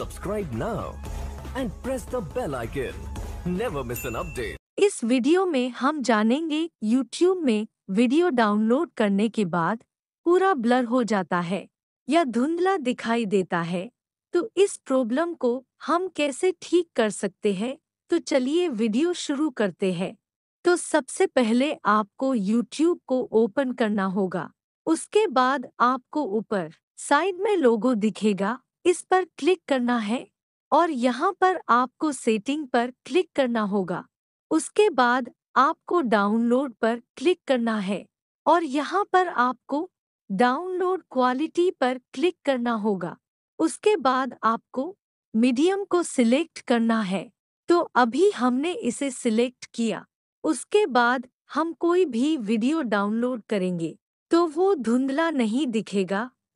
Subscribe now and press the bell icon. Never miss an update. इस video में हम जानेंगे YouTube में वीडियो डाउनलोड करने के बाद पूरा ब्लर हो जाता है या धुंधला दिखाई देता है तो इस प्रॉब्लम को हम कैसे ठीक कर सकते हैं तो चलिए वीडियो शुरू करते हैं तो सबसे पहले आपको YouTube को ओपन करना होगा उसके बाद आपको ऊपर साइड में लोगो दिखेगा इस पर क्लिक करना है और यहाँ पर आपको सेटिंग पर क्लिक करना होगा उसके बाद आपको डाउनलोड पर क्लिक करना है और यहाँ पर आपको डाउनलोड क्वालिटी पर क्लिक करना होगा उसके बाद आपको मीडियम को सिलेक्ट करना है तो अभी हमने इसे सिलेक्ट किया उसके बाद हम कोई भी वीडियो डाउनलोड करेंगे तो वो धुंधला नहीं दिखेगा